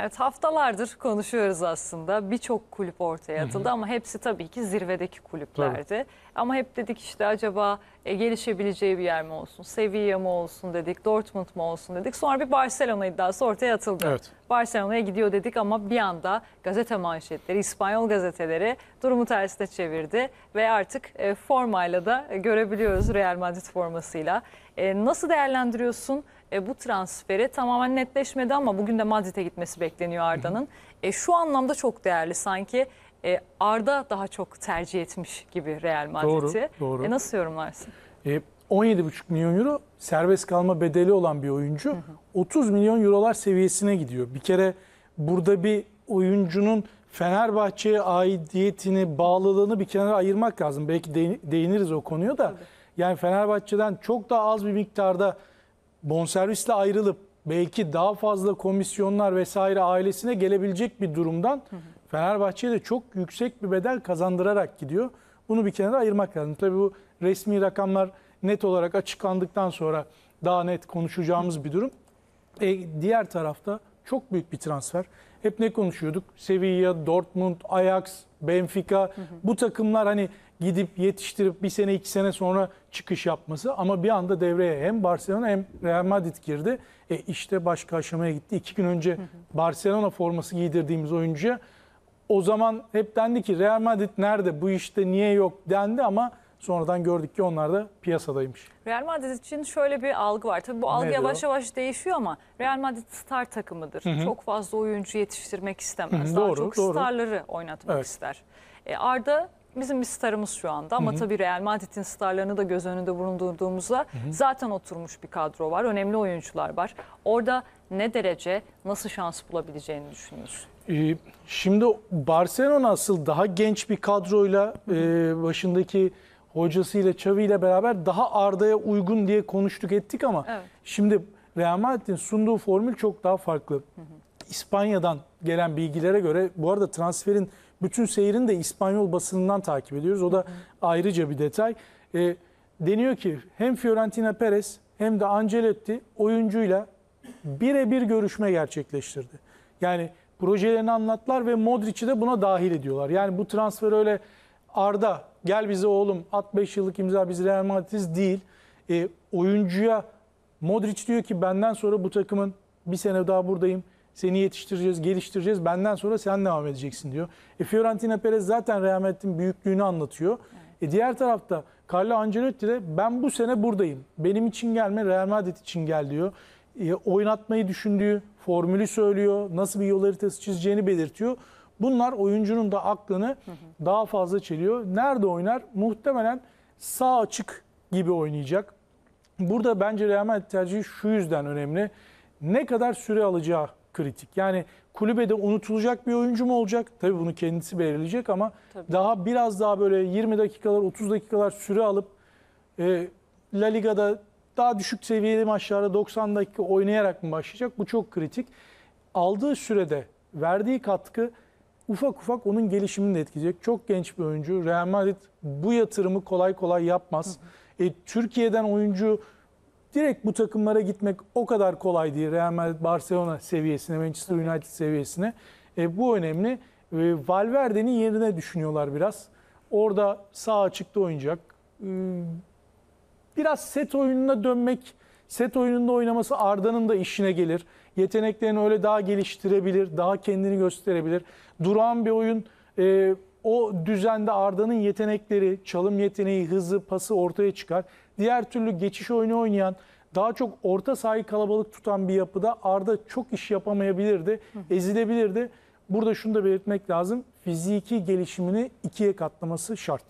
Evet haftalardır konuşuyoruz aslında. Birçok kulüp ortaya atıldı hı hı. ama hepsi tabii ki zirvedeki kulüplerdi. Tabii. Ama hep dedik işte acaba e, gelişebileceği bir yer mi olsun, Sevilla mı olsun dedik, Dortmund mu olsun dedik. Sonra bir Barcelona iddiası ortaya atıldı. Evet. Barcelona'ya gidiyor dedik ama bir anda gazete manşetleri, İspanyol gazeteleri durumu tersine çevirdi. Ve artık e, formayla da e, görebiliyoruz Real Madrid formasıyla. E, nasıl değerlendiriyorsun? e, bu transferi tamamen netleşmedi ama bugün de Madrid'e gitmesi bekleniyor Arda'nın. E, şu anlamda çok değerli sanki e, Arda daha çok tercih etmiş gibi Real Madrid'i. Doğru, doğru. E, nasıl yorumlarsın? E, 17,5 milyon euro serbest kalma bedeli olan bir oyuncu hı hı. 30 milyon eurolar seviyesine gidiyor. Bir kere burada bir oyuncunun Fenerbahçe'ye aidiyetini, bağlılığını bir kenara ayırmak lazım. Belki değiniriz o konuya da. Tabii. Yani Fenerbahçe'den çok daha az bir miktarda bonservisle ayrılıp belki daha fazla komisyonlar vesaire ailesine gelebilecek bir durumdan Fenerbahçe'ye de çok yüksek bir bedel kazandırarak gidiyor. Bunu bir kenara ayırmak lazım. Tabii bu resmi rakamlar net olarak açıklandıktan sonra daha net konuşacağımız bir durum. E, diğer tarafta çok büyük bir transfer. Hep ne konuşuyorduk? Sevilla, Dortmund, Ajax, Benfica hı hı. bu takımlar hani gidip yetiştirip bir sene iki sene sonra çıkış yapması ama bir anda devreye hem Barcelona hem Real Madrid girdi. E işte başka aşamaya gitti. İki gün önce Barcelona forması giydirdiğimiz oyuncuya o zaman hep dendi ki Real Madrid nerede bu işte niye yok dendi ama sonradan gördük ki onlar da piyasadaymış. Real Madrid için şöyle bir algı var. Tabii bu algı Nedir yavaş o? yavaş değişiyor ama Real Madrid star takımıdır. Hı hı. Çok fazla oyuncu yetiştirmek istemez. Hı hı, Daha doğru, çok doğru. starları oynatmak evet. ister. E, Arda bizim bir starımız şu anda. Ama hı tabii Real Madrid'in starlarını da göz önünde bulundurduğumuzda hı hı. zaten oturmuş bir kadro var. Önemli oyuncular var. Orada ne derece, nasıl şans bulabileceğini düşünüyorsun? Ee, şimdi Barcelona asıl daha genç bir kadroyla e, başındaki hocasıyla Xavi ile beraber daha Arda'ya uygun diye konuştuk ettik ama evet. şimdi Real Madrid'in sunduğu formül çok daha farklı. Hı hı. İspanya'dan gelen bilgilere göre bu arada transferin bütün seyrini de İspanyol basınından takip ediyoruz. O da ayrıca bir detay. E, deniyor ki hem Fiorentina Perez hem de Ancelotti oyuncuyla birebir görüşme gerçekleştirdi. Yani projelerini anlattılar ve Modric'i de buna dahil ediyorlar. Yani bu transfer öyle Arda gel bize oğlum at 5 yıllık imza biz Real Madrid'iz değil. E, oyuncuya Modric diyor ki benden sonra bu takımın bir sene daha buradayım seni yetiştireceğiz, geliştireceğiz. Benden sonra sen devam edeceksin diyor. E Fiorentina Perez zaten Real Madrid'in büyüklüğünü anlatıyor. E diğer tarafta Carlo Ancelotti de ben bu sene buradayım. Benim için gelme, Real Madrid için gel diyor. E, oynatmayı düşündüğü formülü söylüyor. Nasıl bir yol haritası çizeceğini belirtiyor. Bunlar oyuncunun da aklını hı hı. daha fazla çeliyor. Nerede oynar? Muhtemelen sağ açık gibi oynayacak. Burada bence Real Madrid tercihi şu yüzden önemli. Ne kadar süre alacağı kritik. Yani kulübede unutulacak bir oyuncu mu olacak? Tabii bunu kendisi belirleyecek ama Tabii. daha biraz daha böyle 20 dakikalar 30 dakikalar süre alıp e, La Liga'da daha düşük seviyeli maçlarda 90 dakika oynayarak mı başlayacak? Bu çok kritik. Aldığı sürede verdiği katkı ufak ufak onun gelişimini de etkileyecek. Çok genç bir oyuncu. Real Madrid bu yatırımı kolay kolay yapmaz. Hı hı. E, Türkiye'den oyuncu direkt bu takımlara gitmek o kadar kolay değil. Real Madrid, Barcelona seviyesine, Manchester United seviyesine. E, bu önemli. E, Valverde'nin yerine düşünüyorlar biraz. Orada sağ açıkta oynayacak. E, biraz set oyununa dönmek, set oyununda oynaması Arda'nın da işine gelir. Yeteneklerini öyle daha geliştirebilir, daha kendini gösterebilir. Duran bir oyun e, o düzende Arda'nın yetenekleri, çalım yeteneği, hızı, pası ortaya çıkar. Diğer türlü geçiş oyunu oynayan, daha çok orta sahayı kalabalık tutan bir yapıda Arda çok iş yapamayabilirdi, Hı. ezilebilirdi. Burada şunu da belirtmek lazım. Fiziki gelişimini ikiye katlaması şart.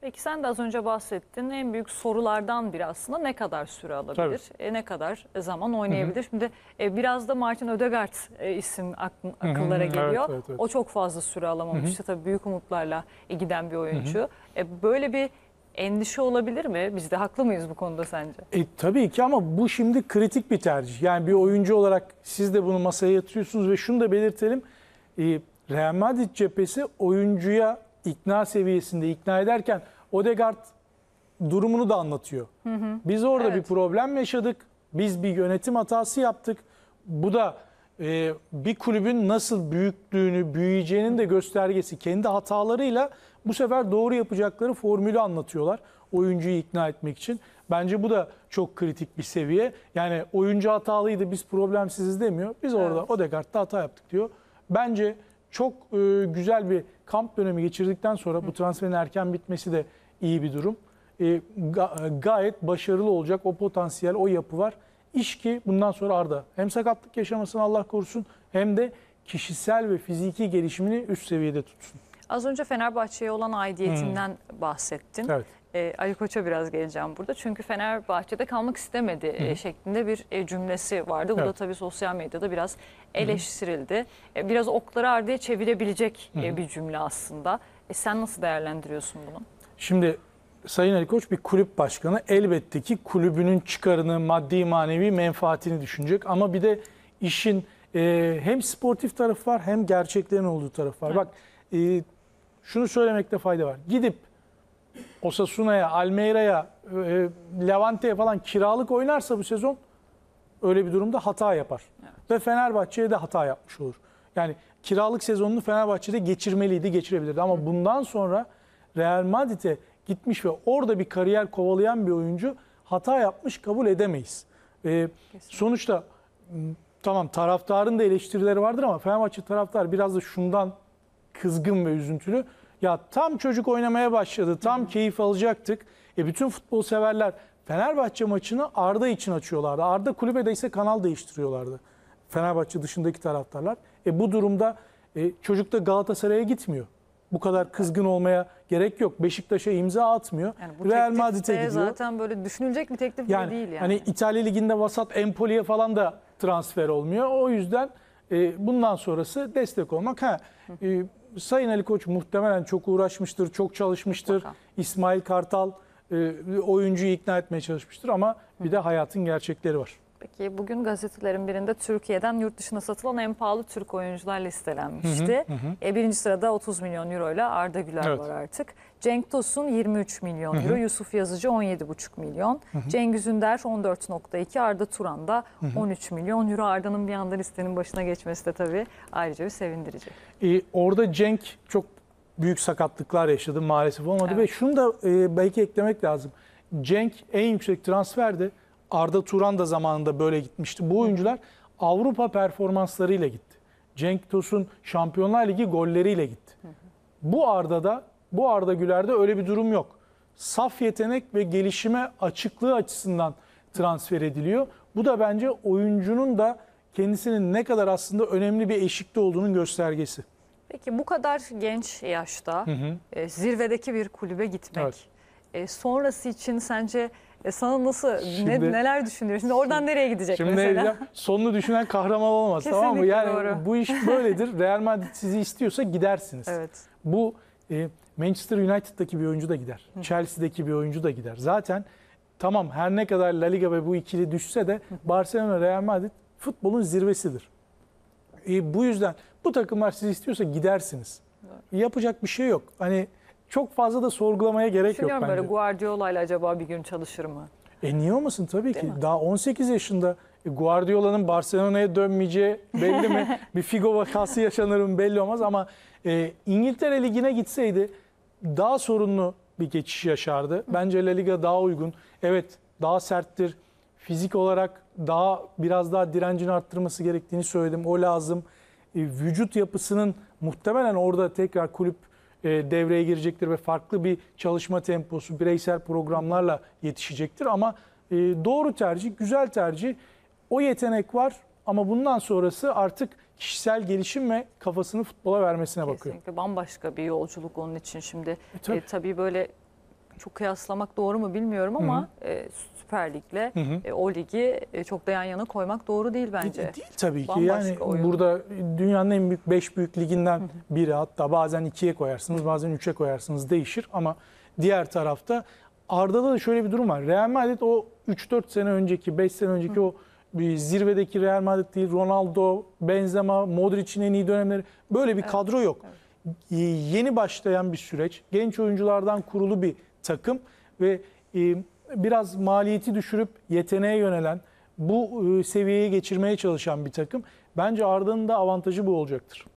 Peki sen de az önce bahsettin. En büyük sorulardan biri aslında ne kadar süre alabilir? E, ne kadar zaman oynayabilir? Hı hı. Şimdi e, biraz da Martin Ödegaard e, isim ak akıllara hı hı. geliyor. Evet, evet, evet. O çok fazla süre alamamıştı. Hı hı. Tabii büyük umutlarla e, giden bir oyuncu. Hı hı. E, böyle bir endişe olabilir mi? Biz de haklı mıyız bu konuda sence? E, tabii ki ama bu şimdi kritik bir tercih. Yani bir oyuncu olarak siz de bunu masaya yatırıyorsunuz ve şunu da belirtelim. E, Real Madrid cephesi oyuncuya ikna seviyesinde ikna ederken Odegaard durumunu da anlatıyor. Hı hı. Biz orada evet. bir problem yaşadık. Biz bir yönetim hatası yaptık. Bu da ee, bir kulübün nasıl büyüklüğünü, büyüyeceğinin de göstergesi. Kendi hatalarıyla bu sefer doğru yapacakları formülü anlatıyorlar oyuncuyu ikna etmek için. Bence bu da çok kritik bir seviye. Yani oyuncu hatalıydı biz problemsiziz demiyor. Biz orada evet. Odegaard'da hata yaptık diyor. Bence çok e, güzel bir kamp dönemi geçirdikten sonra bu transferin erken bitmesi de iyi bir durum. E, gayet başarılı olacak o potansiyel, o yapı var. İş ki bundan sonra Arda hem sakatlık yaşamasını Allah korusun hem de kişisel ve fiziki gelişimini üst seviyede tutsun. Az önce Fenerbahçe'ye olan aidiyetinden hmm. bahsettin. Evet. E, Ali Koç'a biraz geleceğim burada. Çünkü Fenerbahçe'de kalmak istemedi e, Hı şeklinde bir e, cümlesi vardı. Evet. Bu da tabii sosyal medyada biraz eleştirildi. Hı e, biraz okları ardaya çevirebilecek Hı bir cümle aslında. E, sen nasıl değerlendiriyorsun bunu? Şimdi Sayın Ali Koç bir kulüp başkanı elbette ki kulübünün çıkarını, maddi manevi menfaatini düşünecek. Ama bir de işin e, hem sportif tarafı var hem gerçeklerin olduğu tarafı var. Evet. Bak e, şunu söylemekte fayda var. Gidip Osasuna'ya, Almeyra'ya, e, Levante'ye falan kiralık oynarsa bu sezon öyle bir durumda hata yapar. Evet. Ve Fenerbahçe'ye de hata yapmış olur. Yani kiralık sezonunu Fenerbahçe'de geçirmeliydi, geçirebilirdi. Ama bundan sonra Real Madrid'e gitmiş ve orada bir kariyer kovalayan bir oyuncu hata yapmış kabul edemeyiz. Ee, sonuçta tamam taraftarın da eleştirileri vardır ama Fenerbahçe taraftar biraz da şundan kızgın ve üzüntülü. Ya tam çocuk oynamaya başladı, tam Hı -hı. keyif alacaktık. E bütün futbol severler Fenerbahçe maçını Arda için açıyorlardı. Arda kulübede ise kanal değiştiriyorlardı. Fenerbahçe dışındaki taraftarlar. E bu durumda e, çocuk da Galatasaray'a gitmiyor. Bu kadar kızgın olmaya gerek yok. Beşiktaş'a imza atmıyor. Yani bu Real Madrid'e gidiyor. Zaten böyle düşünülecek bir teklif yani, değil yani. Hani İtalya liginde vasat Empoli'ye falan da transfer olmuyor. O yüzden e, bundan sonrası destek olmak. Ha, e, Sayın Ali Koç muhtemelen çok uğraşmıştır, çok çalışmıştır. Mutlaka. İsmail Kartal e, oyuncuyu ikna etmeye çalışmıştır ama bir de hayatın gerçekleri var. Peki bugün gazetelerin birinde Türkiye'den yurt dışına satılan en pahalı Türk oyuncular listelenmişti. Hı hı hı. E, birinci sırada 30 milyon euro ile Arda Güler evet. var artık. Cenk Tosun 23 milyon hı hı. euro, Yusuf Yazıcı 17,5 milyon, hı hı. Cengiz Ünder 14,2, Arda Turan da 13 milyon euro. Arda'nın bir anda listenin başına geçmesi de tabii ayrıca bir sevindirici. Ee, orada Cenk çok büyük sakatlıklar yaşadı maalesef olmadı evet. ve şunu da e, belki eklemek lazım. Cenk en yüksek transferdi. Arda Turan da zamanında böyle gitmişti. Bu oyuncular Avrupa performanslarıyla gitti. Cenk Tosun Şampiyonlar Ligi golleriyle gitti. Bu Arda'da, bu Arda Güler'de öyle bir durum yok. Saf yetenek ve gelişime açıklığı açısından transfer ediliyor. Bu da bence oyuncunun da kendisinin ne kadar aslında önemli bir eşikte olduğunun göstergesi. Peki bu kadar genç yaşta hı hı. E, zirvedeki bir kulübe gitmek evet. e, sonrası için sence e sana nasıl şimdi, ne, neler düşünüyorsun? Şimdi oradan nereye gidecek şimdi mesela? Şimdi sonunu düşünen kahraman olamaz tamam mı? Yani doğru. bu iş böyledir. Real Madrid sizi istiyorsa gidersiniz. Evet. Bu e, Manchester United'daki bir oyuncu da gider. Hı. Chelsea'deki bir oyuncu da gider. Zaten tamam her ne kadar La Liga ve bu ikili düşse de Barcelona Real Madrid futbolun zirvesidir. E, bu yüzden bu takımlar sizi istiyorsa gidersiniz. Evet. Yapacak bir şey yok. Hani çok fazla da sorgulamaya gerek yok bence. böyle Guardiola ile acaba bir gün çalışır mı? E niye olmasın tabii ki. Daha 18 yaşında e, Guardiola'nın Barcelona'ya dönmeyeceği belli mi? bir Figo vakası yaşanır mı belli olmaz ama e, İngiltere Ligi'ne gitseydi daha sorunlu bir geçiş yaşardı. Bence La Liga daha uygun. Evet daha serttir. Fizik olarak daha biraz daha direncini arttırması gerektiğini söyledim. O lazım. E, vücut yapısının muhtemelen orada tekrar kulüp e, devreye girecektir ve farklı bir çalışma temposu, bireysel programlarla yetişecektir. Ama e, doğru tercih, güzel tercih. O yetenek var ama bundan sonrası artık kişisel gelişim ve kafasını futbola vermesine bakıyor. Kesinlikle bambaşka bir yolculuk onun için şimdi. E, tabii. E, tabii böyle çok kıyaslamak doğru mu bilmiyorum ama hı hı. E, Süper Lig'le hı hı. E, o ligi e, çok da yan yana koymak doğru değil bence. E, e değil tabii Bambaşka ki. yani oyun. burada dünyanın en büyük 5 büyük liginden hı hı. biri hatta bazen 2'ye koyarsınız, bazen 3'e koyarsınız değişir ama diğer tarafta Arda'da da şöyle bir durum var. Real Madrid o 3-4 sene önceki, 5 sene önceki hı. o zirvedeki Real Madrid değil, Ronaldo, Benzema, Modric'in en iyi dönemleri böyle bir evet. kadro yok. Evet. Yeni başlayan bir süreç, genç oyunculardan kurulu bir takım ve e, biraz maliyeti düşürüp yeteneğe yönelen, bu e, seviyeye geçirmeye çalışan bir takım. Bence Arda'nın da avantajı bu olacaktır.